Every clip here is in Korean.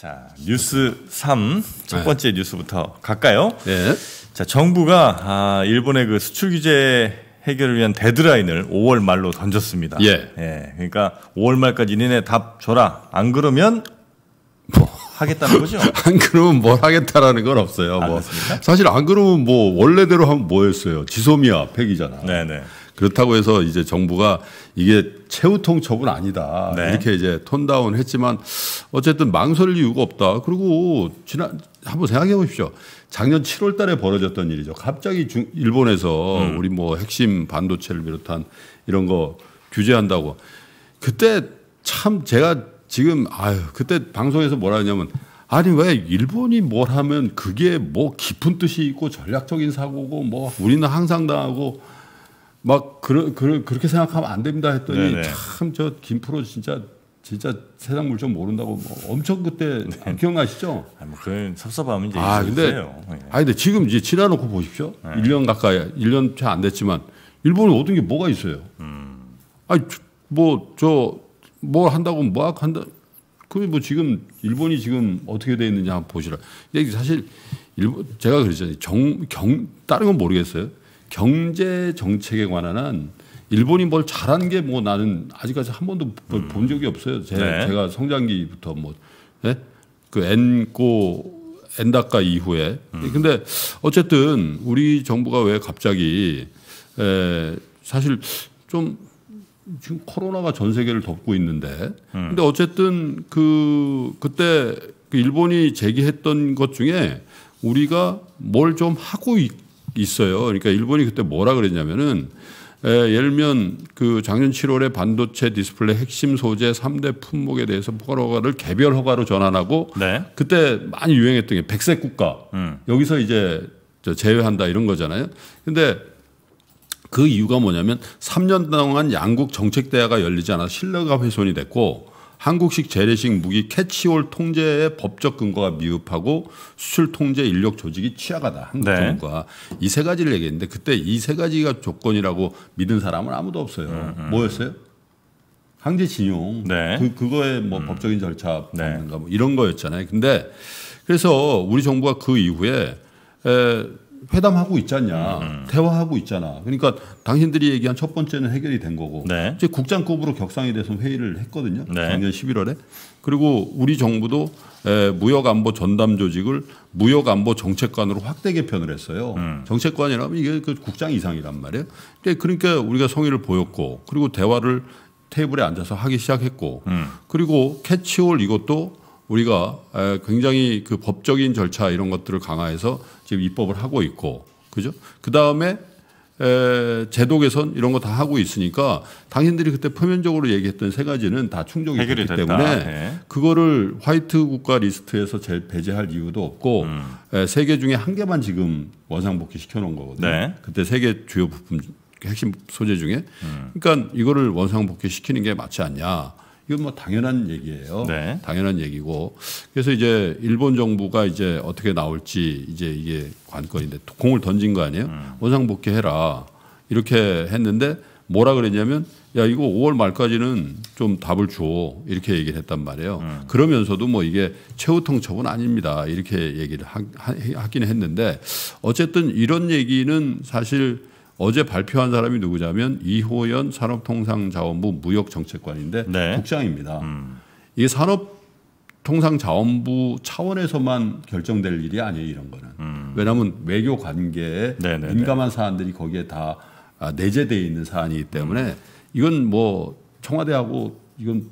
자 뉴스 3첫 번째 뉴스부터 갈까요? 네. 자 정부가 아, 일본의 그 수출 규제 해결을 위한 데드라인을 5월 말로 던졌습니다. 예. 예. 그러니까 5월 말까지 니네 답 줘라. 안 그러면 뭐 하겠다는 거죠. 안 그러면 뭘 하겠다라는 건 없어요. 뭐 사실 안 그러면 뭐 원래대로 하면 뭐였어요. 지소미아 폐기잖아 네네. 네. 그렇다고 해서 이제 정부가 이게 최후 통첩은 아니다 네. 이렇게 이제 톤다운 했지만 어쨌든 망설일 이유가 없다. 그리고 지난 한번 생각해 보십시오. 작년 7월 달에 벌어졌던 일이죠. 갑자기 중, 일본에서 음. 우리 뭐 핵심 반도체를 비롯한 이런 거 규제한다고 그때 참 제가 지금 아유 그때 방송에서 뭐라 하냐면 아니 왜 일본이 뭘 하면 그게 뭐 깊은 뜻이 있고 전략적인 사고고 뭐 우리는 항상 당하고 막 그러, 그러, 그렇게 생각하면 안 됩니다 했더니 참 저 김프로 진짜 진짜 세상 물정 모른다고 뭐 엄청 그때 네. 아, 기억나시죠? 아, 뭐 그런 섭섭함 이제 아, 있어요. 근데, 예. 아 근데 지금 이제 치나놓고 보십시오. 네. 1년 가까이 1년 채안 됐지만 일본이 얻은 게 뭐가 있어요? 음. 아니 뭐저 뭐 뭘 한다고 뭐 한다 그 뭐 지금 일본이 지금 어떻게 돼 있느냐 보시라. 사실 일본 제가 그랬잖아요. 정, 경 다른 건 모르겠어요. 경제 정책에 관한 한 일본이 뭘 잘한 게 뭐 나는 아직까지 한 번도 음. 본 적이 없어요. 제, 네. 제가 성장기부터 뭐그 네? 그 엔고 엔다카 이후에. 음. 근데 어쨌든 우리 정부가 왜 갑자기 에, 사실 좀 지금 코로나가 전 세계를 덮고 있는데 음. 근데 어쨌든 그 그때 그 일본이 제기했던 것 중에 우리가 뭘 좀 하고 있 있어요. 그러니까 일본이 그때 뭐라 그랬냐면은 예, 예를 들면 그 작년 7월에 반도체 디스플레이 핵심 소재 3대 품목에 대해서 포괄 허가를 개별 허가로 전환하고 네. 그때 많이 유행했던 게 백색 국가 음. 여기서 이제 제외한다 이런 거잖아요. 근데 그 이유가 뭐냐면 3년 동안 양국 정책 대화가 열리지 않아 신뢰가 훼손이 됐고 한국식 재래식 무기 캐치홀 통제의 법적 근거가 미흡하고 수출 통제 인력 조직이 취약하다. 한국 네. 정부가 네. 이세 가지를 얘기했는데 그때 이 세 가지가 조건이라고 믿은 사람은 아무도 없어요. 음, 음. 뭐였어요? 항제 진용 네. 그 그거에 뭐 음. 법적인 절차 밟가 네. 뭐 이런 거였잖아요. 근데 그래서 우리 정부가 그 이후에 에, 회담하고 있잖냐, 음. 대화하고 있잖아. 그러니까 당신들이 얘기한 첫 번째는 해결이 된 거고, 네. 이제 국장급으로 격상에 대해서 회의를 했거든요. 네. 작년 11월에. 그리고 우리 정부도 에, 무역안보 전담 조직을 무역안보 정책관으로 확대 개편을 했어요. 음. 정책관이라면 이게 그 국장 이상이란 말이에요. 그러니까 우리가 성의를 보였고, 그리고 대화를 테이블에 앉아서 하기 시작했고, 음. 그리고 캐치홀 이것도 우리가 굉장히 그 법적인 절차 이런 것들을 강화해서 지금 입법을 하고 있고 그죠? 그 다음에 제도 개선 이런 거 다 하고 있으니까 당신들이 그때 표면적으로 얘기했던 세 가지는 다 충족이 됐기 됐다. 때문에 네. 그거를 화이트 국가 리스트에서 제, 배제할 이유도 없고 음. 세개 중에 한 개만 지금 원상복귀 시켜놓은 거거든요. 네. 그때 세 개 주요 부품 핵심 소재 중에 음. 그러니까 이거를 원상복귀 시키는 게 맞지 않냐. 이건 뭐 당연한 얘기예요. 네. 당연한 얘기고 그래서 이제 일본 정부가 이제 어떻게 나올지 이제 이게 관건인데 공을 던진 거 아니에요? 음. 원상복귀해라 이렇게 했는데 뭐라 그랬냐면 야 이거 5월 말까지는 좀 답을 줘 이렇게 얘기를 했단 말이에요. 음. 그러면서도 뭐 이게 최후 통첩은 아닙니다 이렇게 얘기를 하, 하, 하긴 했는데 어쨌든 이런 얘기는 사실 어제 발표한 사람이 누구냐면 이호연 산업통상자원부 무역정책관인데 네. 국장입니다. 음. 이게 산업통상자원부 차원에서만 결정될 일이 아니에요 이런 거는. 음. 왜냐하면 외교 관계에 네네네. 네, 네. 민감한 사안들이 거기에 다내재되어 아, 있는 사안이기 때문에 음. 이건 뭐 청와대하고 이건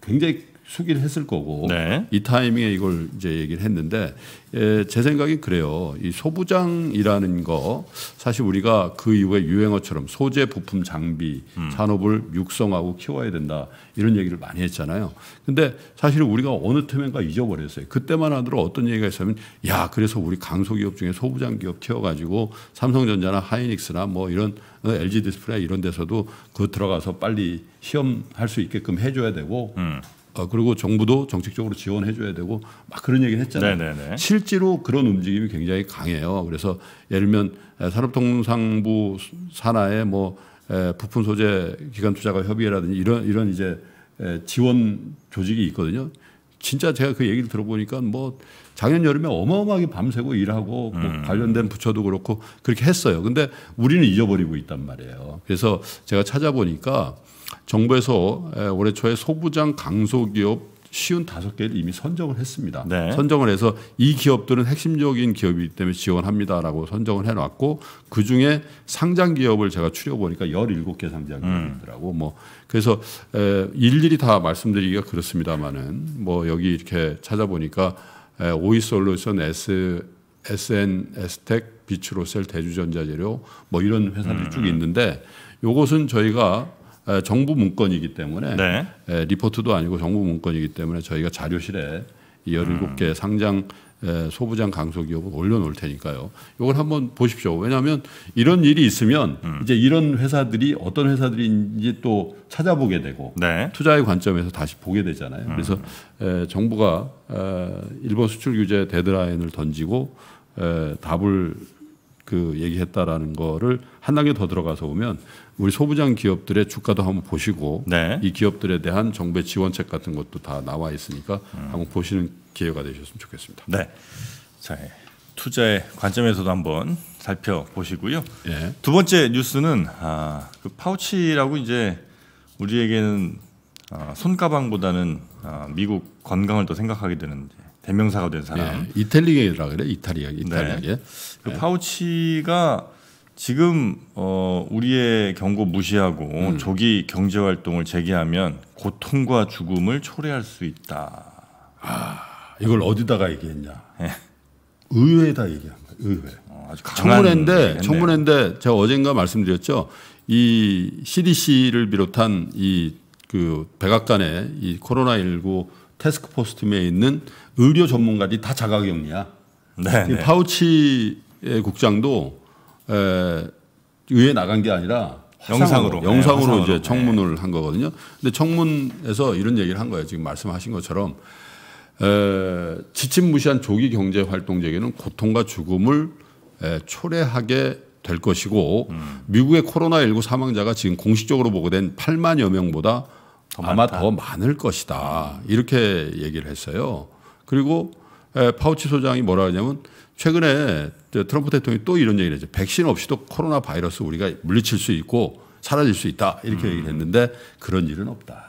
굉장히 수기를 했을 거고 네. 이 타이밍에 이걸 이제 얘기를 했는데 예, 제 생각이 그래요. 이 소부장이라는 거 사실 우리가 그 이후에 유행어처럼 소재 부품 장비 음. 산업을 육성하고 키워야 된다 이런 얘기를 많이 했잖아요. 근데 사실 우리가 어느 틈엔가 잊어버렸어요. 그때만 하더라도 어떤 얘기가 있으면 야 그래서 우리 강소기업 중에 소부장 기업 키워가지고 삼성전자나 하이닉스나 뭐 이런 LG 어, 디스플레이 이런 데서도 그 들어가서 빨리 시험할 수 있게끔 해줘야 되고 음. 어, 그리고 정부도 정책적으로 지원해 줘야 되고 막 그런 얘기 했잖아요. 네네네. 실제로 그런 움직임이 굉장히 강해요. 그래서 예를 들면 산업통상부 산하에 뭐 에, 부품 소재 기관 투자가 협의회라든지 이런 이런 이제 에, 지원 조직이 있거든요. 진짜 제가 그 얘기를 들어보니까 뭐 작년 여름에 어마어마하게 밤새고 일하고 뭐 음. 관련된 부처도 그렇고 그렇게 했어요. 근데 우리는 잊어버리고 있단 말이에요. 그래서 제가 찾아보니까 정부에서 올해 초에 소부장 강소기업 쉬운 다섯 개를 이미 선정을 했습니다. 네. 선정을 해서 이 기업들은 핵심적인 기업이기 때문에 지원합니다라고 선정을 해놨고 그 중에 상장 기업을 제가 추려 보니까 열일개 상장 음. 기업이더라고. 음. 뭐 그래서 에, 일일이 다 말씀드리기가 그렇습니다만은 뭐 여기 이렇게 찾아보니까 오이솔루션 S n 에텍 비추로셀 대주전자재료 뭐 이런 회사들이 음. 쭉 있는데 요것은 저희가 정부 문건이기 때문에 네. 리포트도 아니고 정부 문건이기 때문에 저희가 자료실에 이 17개 음. 상장 에, 소부장 강소기업을 올려놓을 테니까요. 이걸 한번 보십시오. 왜냐하면 이런 일이 있으면 음. 이제 이런 회사들이 어떤 회사들인지 또 찾아보게 되고 네. 투자의 관점에서 다시 보게 되잖아요. 음. 그래서 에, 정부가 에, 일본 수출 규제 데드라인을 던지고 에, 답을 그 얘기했다라는 거를 한 단계 더 들어가서 보면 우리 소부장 기업들의 주가도 한번 보시고 네. 이 기업들에 대한 정부의 지원책 같은 것도 다 나와 있으니까 음. 한번 보시는 기회가 되셨으면 좋겠습니다. 네. 자, 예. 투자의 관점에서도 한번 살펴보시고요. 예. 두 번째 뉴스는 아, 그 파우치라고 이제 우리에게는 아, 손가방보다는 아, 미국 건강을 더 생각하게 되는 대명사가 된 사람. 예, 이탈리아라 그래 이탈리아 이탈리아 네. 그 네. 파우치가 지금 어, 우리의 경고 무시하고 음. 조기 경제 활동을 재개하면 고통과 죽음을 초래할 수 있다. 아 이걸 어디다가 얘기했냐? 네. 의회에다 얘기한 거예요. 의회. 어, 청문회인데 청문회인데 제가 어젠가 말씀드렸죠. 이 CDC를 비롯한 이그 백악관의 이 코로나 19 테스크포스 팀에 있는 의료 전문가들이 다 자가격리야. 네. 네. 파우치 국장도 에, 의회 나간 게 아니라 화상으로, 영상으로 네, 영상으로, 네, 이제 청문을 네. 한 거거든요. 근데 청문에서 이런 얘기를 한 거예요. 지금 말씀하신 것처럼 에, 지침 무시한 조기 경제 활동제에는 고통과 죽음을 에, 초래하게 될 것이고 음. 미국의 코로나19 사망자가 지금 공식적으로 보고된 8만여 명보다 더 아마 많다. 더 많을 것이다. 이렇게 얘기를 했어요. 그리고 파우치 소장이 뭐라 하냐면 최근에 트럼프 대통령이 또 이런 얘기를 했죠. 백신 없이도 코로나 바이러스 우리가 물리칠 수 있고 사라질 수 있다. 이렇게 음. 얘기를 했는데 그런 일은 없다.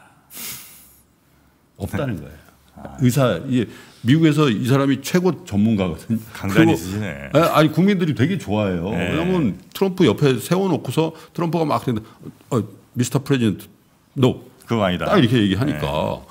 없다는 거예요. 아. 의사 이 미국에서 이 사람이 최고 전문가거든요. 강단이 시네 아니 국민들이 되게 좋아해요. 네. 왜냐하면 트럼프 옆에 세워놓고서 트럼프가 막 그랬는데 어, 미스터 프레지던트 노 그거 아니다. 딱 이렇게 얘기하니까 네.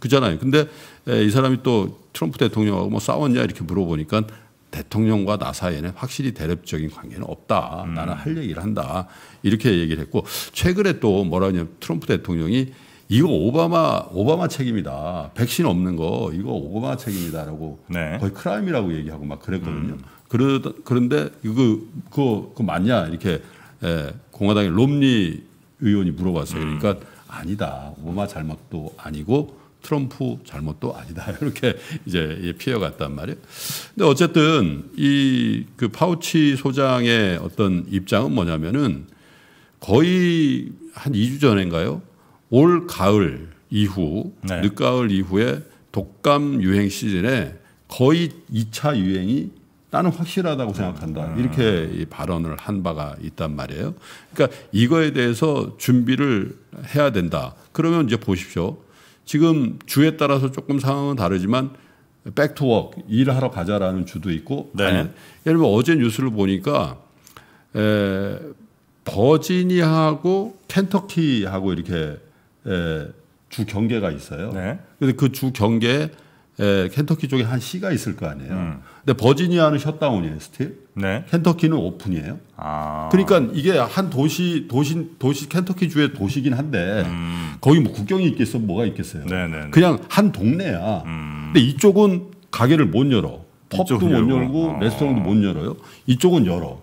그잖아요. 근데 이 사람이 또 트럼프 대통령하고 뭐 싸웠냐 이렇게 물어보니까 대통령과 나 사이에는 확실히 대립적인 관계는 없다. 음. 나는 할 얘기를 한다. 이렇게 얘기를 했고 최근에 또 뭐라 하냐면 트럼프 대통령이 이거 오바마 오바마 책임이다. 백신 없는 거 이거 오바마 책임이다라고 네. 거의 크라임이라고 얘기하고 막 그랬거든요. 음. 그러 그런데 이거 그거, 그거 맞냐 이렇게 예, 공화당의 롬니 의원이 물어봤어요. 음. 그러니까 아니다. 오바마 잘못도 아니고 트럼프 잘못도 아니다. 이렇게 이제 피해갔단 말이에요. 근데 어쨌든 이 그 파우치 소장의 어떤 입장은 뭐냐면은 거의 한 2주 전인가요? 올 가을 이후, 네. 늦가을 이후에 독감 유행 시즌에 거의 2차 유행이 나는 확실하다고 생각한다. 음. 이렇게 이 발언을 한 바가 있단 말이에요. 그러니까 이거에 대해서 준비를 해야 된다. 그러면 이제 보십시오. 지금 주에 따라서 조금 상황은 다르지만 백투워크 일하러 가자라는 주도 있고 네. 아니, 예를 들면 어제 뉴스를 보니까 에, 버지니아하고 켄터키하고 이렇게 에, 주 경계가 있어요. 네. 근데 그 주 경계에 에, 예, 켄터키 쪽에 한 시가 있을 거 아니에요. 음. 근데 버지니아는 셧다운이에요, 스틸. 네. 켄터키는 오픈이에요. 아. 그러니까 이게 한 도시 도시 도시 켄터키 주의 도시긴 한데 음. 거기 뭐 국경이 있겠어 뭐가 있겠어요. 네네네. 네, 네. 그냥 한 동네야. 음. 근데 이쪽은 가게를 못 열어. 펍도 못 열고, 어. 레스토랑도 못 열어요. 이쪽은 열어.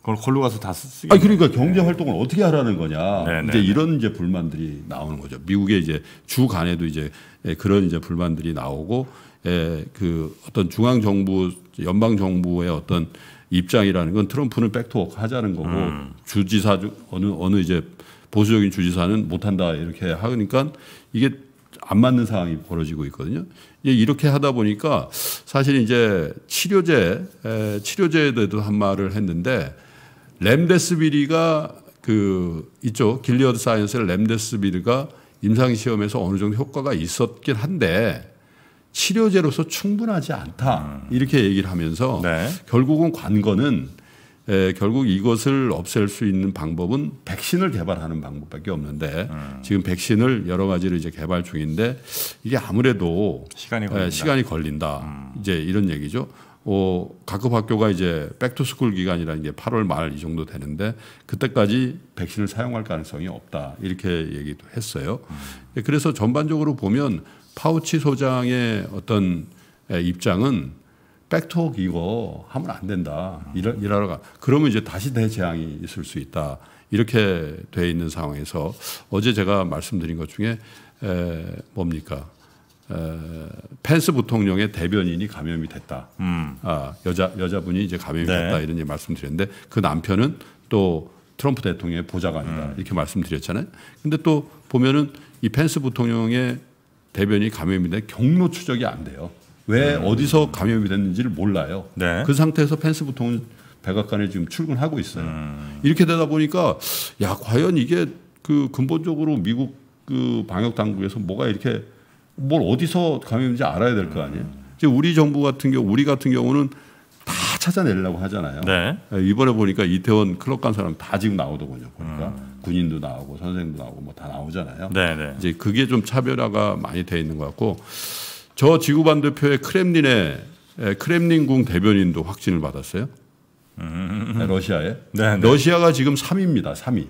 그걸 걸로 가서 다 쓰. 아 그러니까 경제 활동을 어떻게 하라는 거냐. 네네네. 네, 이제 이런 이제 불만들이 나오는 거죠. 미국의 이제 주 간에도 이제 예, 그런 이제 불만들이 나오고 예, 그 어떤 중앙 정부, 연방 정부의 어떤 입장이라는 건 트럼프는 백토 하자는 거고 음. 주지사 어느 어느 이제 보수적인 주지사는 못한다 이렇게 하니까 이게 안 맞는 상황이 벌어지고 있거든요. 예, 이렇게 하다 보니까 사실 이제 치료제 치료제에 대해서 한 말을 했는데 램데스비리가 그 있죠 길리어드 사이언스의 램데스비리가 임상시험에서 어느 정도 효과가 있었긴 한데 치료제로서 충분하지 않다. 음. 이렇게 얘기를 하면서 네. 결국은 관건은 에, 결국 이것을 없앨 수 있는 방법은 백신을 개발하는 방법밖에 없는데 음. 지금 백신을 여러 가지를 이제 개발 중인데 이게 아무래도 시간이 에, 시간이 걸린다. 음. 이제 이런 얘기죠. 어, 각급 학교가 이제 백투스쿨 기간이라 이제 8월 말 이 정도 되는데 그때까지 백신을 사용할 가능성이 없다 이렇게 얘기도 했어요. 음. 그래서 전반적으로 보면 파우치 소장의 어떤 입장은 백톡 이거 하면 안 된다. 음. 이러, 이러러 가. 그러면 이제 다시 대재앙이 있을 수 있다. 이렇게 돼 있는 상황에서 어제 제가 말씀드린 것 중에 에, 뭡니까? 어, 펜스 부통령의 대변인이 감염이 됐다. 음. 아, 여자 여자분이 이제 감염이 네. 됐다 이런 말씀드렸는데 그 남편은 또 트럼프 대통령의 보좌관이다 음. 이렇게 말씀드렸잖아요. 근데 또 보면은 이 펜스 부통령의 대변이 감염이 된 경로 추적이 안 돼요. 왜 음. 어디서 감염이 됐는지를 몰라요. 네. 그 상태에서 펜스 부통령 백악관에 지금 출근하고 있어요. 음. 이렇게 되다 보니까 야 과연 이게 그 근본적으로 미국 그 방역 당국에서 뭐가 이렇게 뭘 어디서 감염인지 알아야 될 거 아니에요. 지금 우리 정부 같은 경우 우리 같은 경우는 다 찾아내려고 하잖아요. 네. 예, 이번에 보니까 이태원 클럽 간 사람 다 지금 나오더군요. 보니까 음. 군인도 나오고 선생도 나오고 뭐 다 나오잖아요. 네, 네. 이제 그게 좀 차별화가 많이 돼 있는 것 같고 저 지구 반대표의 크렘린의 예, 크렘린궁 대변인도 확진을 받았어요. 음. 네, 러시아에. 네, 네. 러시아가 지금 3위입니다. 3위.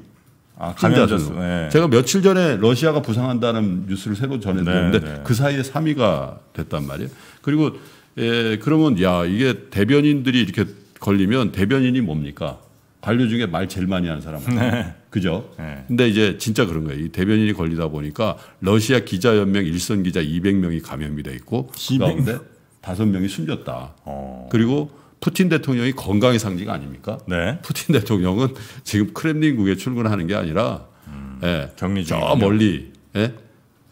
아, 감염자수. 네. 제가 며칠 전에 러시아가 부상한다는 뉴스를 새로 전해드렸는데 네, 네. 그 사이에 3위가 됐단 말이에요. 그리고 예, 그러면 야 이게 대변인들이 이렇게 걸리면 대변인이 뭡니까? 관료 중에 말 제일 많이 하는 사람. 네. 그죠? 네. 근데 이제 진짜 그런 거예요. 이 대변인이 걸리다 보니까 러시아 기자연맹 일선 기자 200명이 감염이 돼 있고 200명? 그 가운데 5명이 숨졌다. 어. 그리고 푸틴 대통령이 건강의 상징 아닙니까? 네. 푸틴 대통령은 지금 크렘린국에 출근하는 게 아니라 음, 예, 저 멀리 예?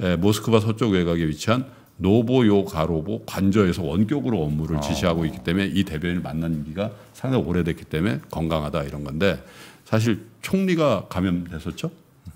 예, 모스크바 서쪽 외곽에 위치한 노보요가로보 관저에서 원격으로 업무를 아. 지시하고 있기 때문에 이 대변인을 만난 지가 상당히 오래됐기 때문에 건강하다 이런 건데 사실 총리가 감염됐었죠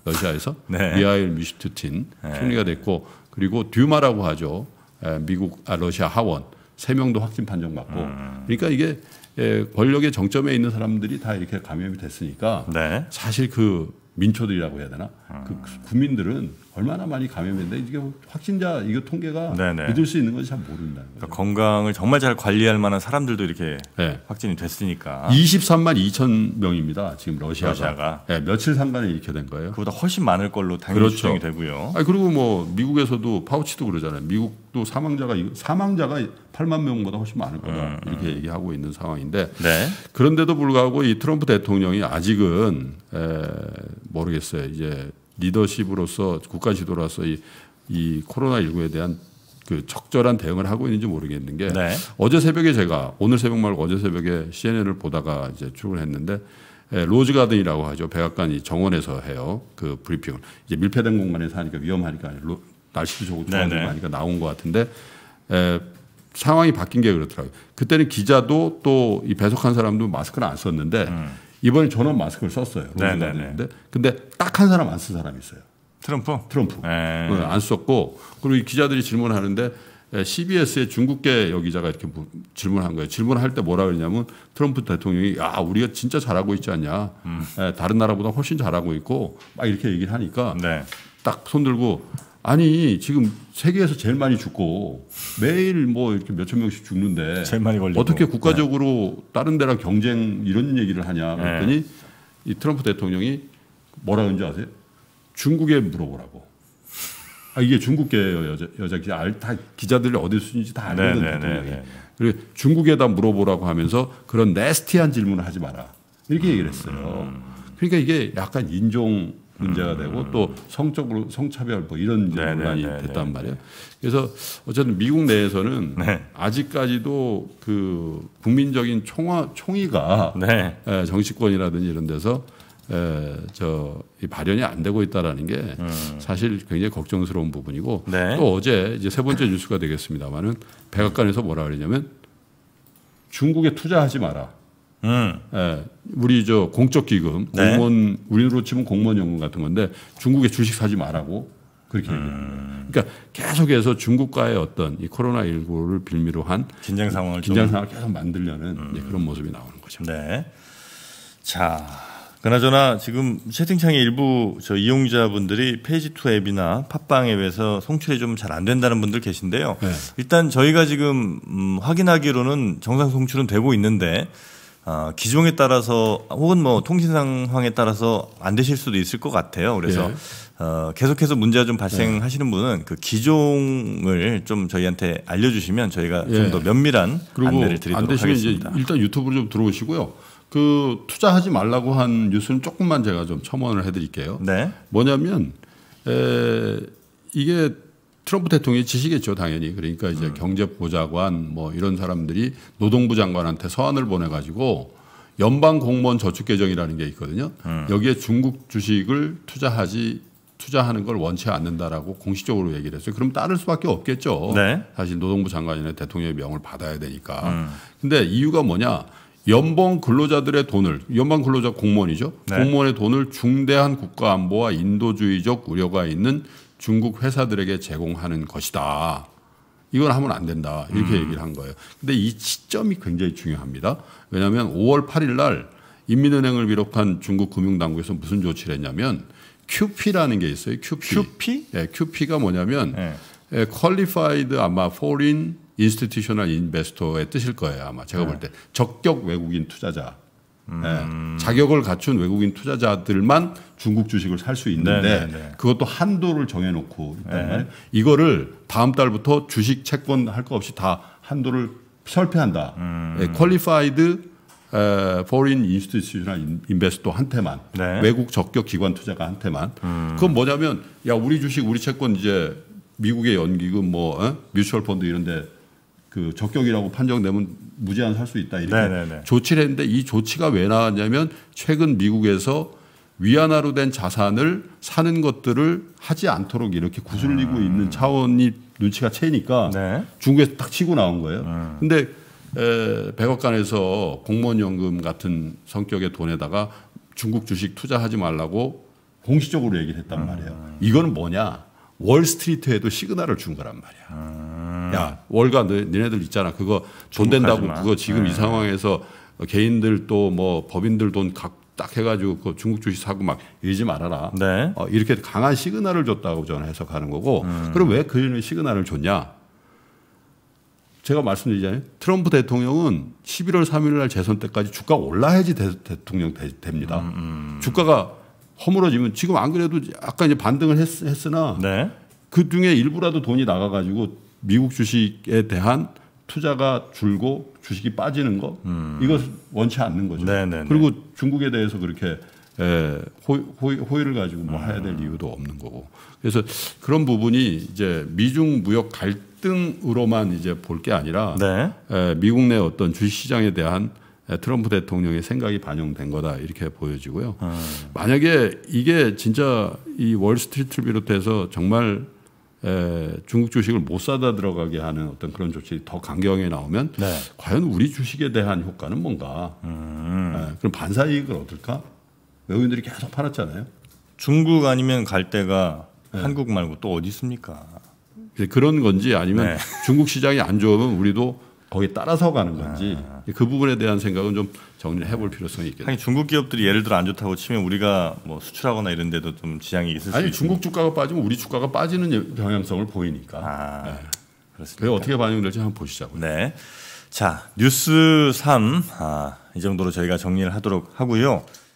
러시아에서 네. 미하일 미슈트틴 네. 총리가 됐고 그리고 듀마라고 하죠 예, 미국 아, 러시아 하원 3명도 확진 판정받고 음. 그러니까 이게 예, 권력의 정점에 있는 사람들이 다 이렇게 감염이 됐으니까 네. 사실 그 민초들이라고 해야 되나 그 국민들은 얼마나 많이 감염했는데 이게 확진자 이거 통계가 네네. 믿을 수 있는 건지 잘모른다 그러니까 건강을 정말 잘 관리할 만한 사람들도 이렇게 네. 확진이 됐으니까 23만 2천 명입니다. 지금 러시아가, 러시아가. 네, 며칠 상간에 이렇게 된 거예요. 그보다 훨씬 많을 걸로 당연히 그렇죠. 이 되고요. 아니, 그리고 뭐 미국에서도 파우치도 그러잖아요. 미국도 사망자가 사망자가 8만 명보다 훨씬 많을 거다 음, 음. 이렇게 음. 얘기하고 있는 상황인데 네. 그런데도 불구하고 이 트럼프 대통령이 아직은 에, 모르겠어요. 이제 리더십으로서 국가 지도로서 이, 이 코로나 19에 대한 그 적절한 대응을 하고 있는지 모르겠는 게 네. 어제 새벽에 제가 오늘 새벽 말고 어제 새벽에 CNN을 보다가 이제 출근했는데 예, 로즈가든이라고 하죠 백악관이 정원에서 해요 그 브리핑을 이제 밀폐된 공간에서 하니까 위험하니까 로, 날씨도 좋고 좋아 하니까 나온 것 같은데 에, 예, 상황이 바뀐 게 그렇더라고요 그때는 기자도 또 이 배석한 사람도 마스크를 안 썼는데 음. 이번에 저는 마스크를 썼어요. 로즈가데 네, 네, 네. 근데 딱 한 사람 안 쓴 사람이 있어요. 트럼프? 트럼프. 네, 안 썼고 그리고 이 기자들이 질문하는데 CBS의 중국계 여기자가 이렇게 뭐 질문한 거예요. 질문할 때 뭐라 그랬냐면 트럼프 대통령이 야 우리가 진짜 잘하고 있지 않냐. 음. 다른 나라보다 훨씬 잘하고 있고 막 이렇게 얘기를 하니까 네. 딱손 들고 아니 지금 세계에서 제일 많이 죽고 매일 뭐 이렇게 몇천 명씩 죽는데 어떻게 네. 국가적으로 네. 다른 데랑 경쟁 이런 얘기를 하냐 네. 그랬더니 네. 이 트럼프 대통령이 뭐라 그런지 아세요? 중국에 물어보라고. 아, 이게 중국계 여자, 여자 기자 알, 다 기자들이 어디 수 순인지 다 알거든 네, 대통령이. 그리고 중국에다 물어보라고 하면서 그런 네스티한 질문을 하지 마라 이렇게 얘기를 했어요. 음. 그러니까 이게 약간 인종 문제가 음. 되고 또 성적으로 성차별 뭐 이런 네, 네, 논란이 네, 됐단 말이에요. 그래서 어쨌든 미국 내에서는 네. 아직까지도 그 국민적인 총화, 총의가 네. 에, 정치권이라든지 이런 데서 에, 저이 발현이 안 되고 있다라는 게 음. 사실 굉장히 걱정스러운 부분이고 네. 또 어제 이제 세 번째 뉴스가 되겠습니다만은 백악관에서 뭐라 그러냐면 중국에 투자하지 마라. 음. 예, 우리 저 공적 기금 네. 공무원 우리로 치면 공무원 연금 같은 건데 중국에 주식 사지 말라고 그렇게 음. 그러니까 계속해서 중국과의 어떤 이 코로나 19를 빌미로 한 긴장 상황을 긴장 상황을 계속 만들려는 음. 그런 모습이 나오는 거죠. 네. 자, 그나저나 지금 채팅창에 일부 저 이용자분들이 페이지투 앱이나 팟빵 앱에서 송출이 좀 잘 안 된다는 분들 계신데요. 네. 일단 저희가 지금 음, 확인하기로는 정상 송출은 되고 있는데 아, 기종에 따라서 혹은 뭐 통신 상황에 따라서 안 되실 수도 있을 것 같아요. 그래서 예. 어, 계속해서 문제가 좀 발생하시는 네. 분은 그 기종을 좀 저희한테 알려주시면 저희가 예. 좀더 면밀한 안내를 드리도록 하겠습니다. 일단 유튜브로 좀 들어오시고요. 그 투자하지 말라고 한 뉴스는 조금만 제가 좀 첨언을 해드릴게요. 네. 뭐냐면 에, 이게 트럼프 대통령이 지시겠죠, 당연히. 그러니까 이제 음. 경제보좌관 뭐 이런 사람들이 노동부 장관한테 서한을 보내가지고 연방 공무원 저축 계정이라는 게 있거든요. 음. 여기에 중국 주식을 투자하지 투자하는 걸 원치 않는다라고 공식적으로 얘기를 했어요. 그럼 따를 수밖에 없겠죠. 네. 사실 노동부 장관이나 대통령의 명을 받아야 되니까. 음. 근데 이유가 뭐냐? 연봉 근로자들의 돈을 연방 근로자 공무원이죠. 네. 공무원의 돈을 중대한 국가 안보와 인도주의적 우려가 있는 중국 회사들에게 제공하는 것이다. 이건 하면 안 된다. 이렇게 음. 얘기를 한 거예요. 근데 이 시점이 굉장히 중요합니다. 왜냐하면 5월 8일 날 인민은행을 비롯한 중국 금융당국에서 무슨 조치를 했냐면 QP라는 게 있어요. QP. QP? 예, QP가 뭐냐면 네. 예, qualified 아마 foreign institutional investor의 뜻일 거예요. 아마 제가 네. 볼 때. 적격 외국인 투자자. 음. 네. 자격을 갖춘 외국인 투자자들만 중국 주식을 살 수 있는데 네네네. 네, 네. 그것도 한도를 정해놓고 있단 네. 말이에요. 이거를 다음 달부터 주식 채권 할 거 없이 다 한도를 설폐한다. 음. 퀄리파이드 예, 에, foreign institutional i n 한테만 네. 외국 적격 기관 투자가한테만 음. 그건 뭐냐면 야 우리 주식 우리 채권 이제 미국의 연기금 뭐 어? 뮤추얼 펀드 이런데 그 적격이라고 판정되면 무제한 살 수 있다 이렇게 네네네. 네, 네. 조치를 했는데 이 조치가 왜 나왔냐면 최근 미국에서 위안화로 된 자산을 사는 것들을 하지 않도록 이렇게 구슬리고 음. 있는 차원이 눈치가 채니까 네. 중국에서 딱 치고 나온 거예요. 음. 근데 에, 백악관에서 공무원연금 같은 성격의 돈에다가 중국 주식 투자하지 말라고 공식적으로 얘기를 했단 음. 말이에요. 이거는 뭐냐? 월스트리트에도 시그널을 준 거란 말이야. 음. 야, 월가 너, 네들 있잖아. 그거 존 된다고 그거 지금 네. 이 상황에서 개인들 또 뭐 법인들 돈 각 딱 해가지고 그 중국 주식 사고 막 이러지 말아라. 네. 어, 이렇게 강한 시그널을 줬다고 저는 해석하는 거고. 음. 그럼 왜 그런 시그널을 줬냐? 제가 말씀드리자면 트럼프 대통령은 11월 3일 날 재선 때까지 주가 올라야지 대, 통령 됩니다. 음, 음. 주가가 허물어지면 지금 안 그래도 아까 이제 반등을 했, 으나 네. 그 중에 일부라도 돈이 나가가지고 미국 주식에 대한 투자가 줄고 주식이 빠지는 거 음. 이것 원치 않는 거죠. 네네네. 네, 네. 그리고 중국에 대해서 그렇게 에, 호의, 호 호의를 가지고 뭐 음. 해야 될 음. 이유도 없는 거고. 그래서 그런 부분이 이제 미중 무역 갈등으로만 이제 볼 게 아니라 네. 에, 미국 내 어떤 주식 시장에 대한 트럼프 대통령의 생각이 반영된 거다 이렇게 보여지고요. 아. 만약에 이게 진짜 이 월스트리트를 비롯해서 정말 에, 중국 주식을 못 사다 들어가게 하는 어떤 그런 조치 더강경에 나오면 네. 과연 우리 주식에 대한 효과는 뭔가? 음. 에, 그럼 반사 이익을 얻을까? 외국인들이 계속 팔았잖아요. 중국 아니면 갈 데가 네. 한국 말고 또 어디 있습니까? 그런 건지 아니면 네. 중국 시장이 안 좋으면 우리도 거기에 따라서 가는 건지 아. 그 부분에 대한 생각은 좀 정리를 해볼 필요성이 있겠죠. 중국 기업들이 예를 들어 안 좋다고 치면 우리가 뭐 수출하거나 이런 데도 좀 지향이 있을 아니, 아니 중국 주가가 빠지면 우리 주가가 빠지는 경향성을 보이니까. 아, 네. 그렇습니다. 그게 어떻게 반영될지 한번 보시자고요. 네. 자, 뉴스 3. 아, 이 정도로 저희가 정리를 하도록 하고요.